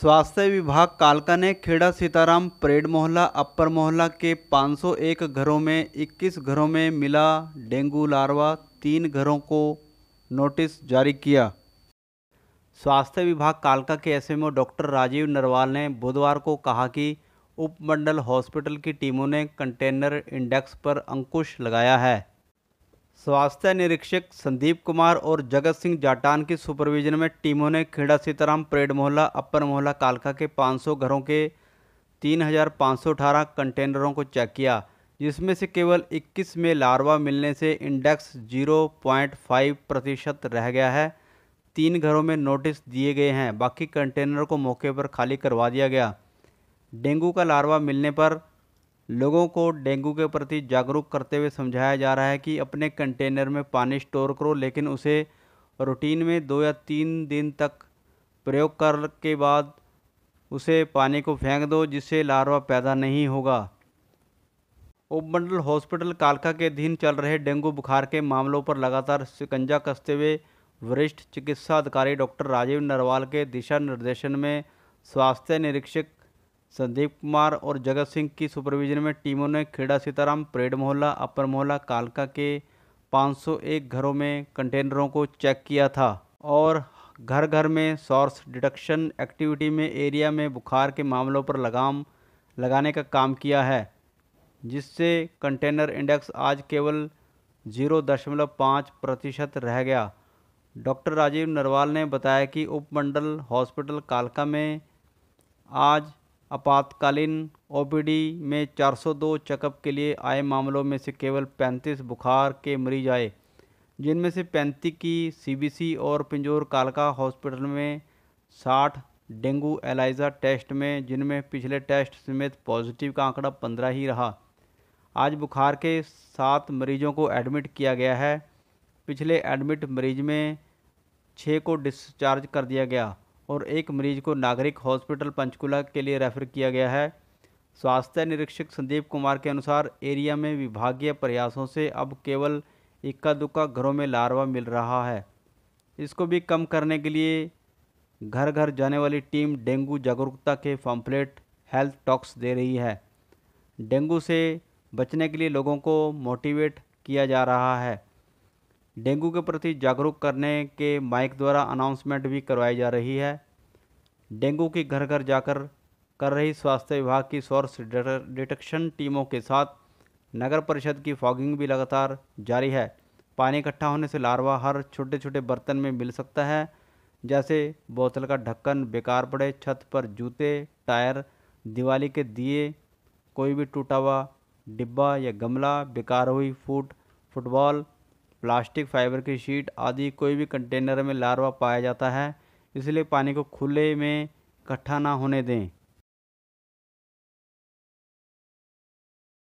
स्वास्थ्य विभाग कालका ने खेड़ा सीताराम परेड मोहल्ला अपर मोहल्ला के 501 घरों में 21 घरों में मिला डेंगू लार्वा तीन घरों को नोटिस जारी किया स्वास्थ्य विभाग कालका के एसएमओ डॉक्टर राजीव नरवाल ने बुधवार को कहा कि उपमंडल हॉस्पिटल की टीमों ने कंटेनर इंडेक्स पर अंकुश लगाया है स्वास्थ्य निरीक्षक संदीप कुमार और जगत सिंह जाटान की सुपरविजन में टीमों ने खेड़ा सीताराम परेड मोहल्ला अपर मोहल्ला कालका के 500 घरों के 3,518 कंटेनरों को चेक किया जिसमें से केवल 21 में लार्वा मिलने से इंडेक्स 0.5 प्रतिशत रह गया है तीन घरों में नोटिस दिए गए हैं बाकी कंटेनर को मौके पर खाली करवा दिया गया डेंगू का लार्वा मिलने पर लोगों को डेंगू के प्रति जागरूक करते हुए समझाया जा रहा है कि अपने कंटेनर में पानी स्टोर करो लेकिन उसे रूटीन में दो या तीन दिन तक प्रयोग कर के बाद उसे पानी को फेंक दो जिससे लार्वा पैदा नहीं होगा उपमंडल हॉस्पिटल कालका के अधीन चल रहे डेंगू बुखार के मामलों पर लगातार शिकंजा कसते हुए वरिष्ठ चिकित्सा अधिकारी डॉक्टर राजीव नरवाल के दिशा निर्देशन में स्वास्थ्य निरीक्षक संदीप कुमार और जगत सिंह की सुपरविजन में टीमों ने खेड़ा सीताराम परेड मोहल्ला अपर मोहल्ला कालका के 501 घरों में कंटेनरों को चेक किया था और घर घर में सोर्स डिटक्शन एक्टिविटी में एरिया में बुखार के मामलों पर लगाम लगाने का काम किया है जिससे कंटेनर इंडेक्स आज केवल जीरो दशमलव पाँच प्रतिशत रह गया डॉक्टर राजीव नरवाल ने बताया कि उपमंडल हॉस्पिटल कालका में आज आपातकालीन ओपीडी में 402 चेकअप के लिए आए मामलों में से केवल 35 बुखार के मरीज आए जिनमें से 35 की सीबीसी और पिंजोर कालका हॉस्पिटल में 60 डेंगू एलाइजा टेस्ट में जिनमें पिछले टेस्ट समेत पॉजिटिव का आंकड़ा 15 ही रहा आज बुखार के सात मरीजों को एडमिट किया गया है पिछले एडमिट मरीज में छः को डिस्चार्ज कर दिया गया और एक मरीज को नागरिक हॉस्पिटल पंचकुला के लिए रेफर किया गया है स्वास्थ्य निरीक्षक संदीप कुमार के अनुसार एरिया में विभागीय प्रयासों से अब केवल इक्का दुक्का घरों में लार्वा मिल रहा है इसको भी कम करने के लिए घर घर जाने वाली टीम डेंगू जागरूकता के पम्पलेट हेल्थ टॉक्स दे रही है डेंगू से बचने के लिए लोगों को मोटिवेट किया जा रहा है डेंगू के प्रति जागरूक करने के माइक द्वारा अनाउंसमेंट भी करवाई जा रही है डेंगू की घर घर जाकर कर रही स्वास्थ्य विभाग की सोर्स डिटेक्शन टीमों के साथ नगर परिषद की फॉगिंग भी लगातार जारी है पानी इकट्ठा होने से लार्वा हर छोटे छोटे बर्तन में मिल सकता है जैसे बोतल का ढक्कन बेकार पड़े छत पर जूते टायर दिवाली के दिए कोई भी टूटा हुआ डिब्बा या गमला बेकार हुई फूट फुटबॉल प्लास्टिक फाइबर की शीट आदि कोई भी कंटेनर में लार्वा पाया जाता है इसलिए पानी को खुले में इकट्ठा ना होने दें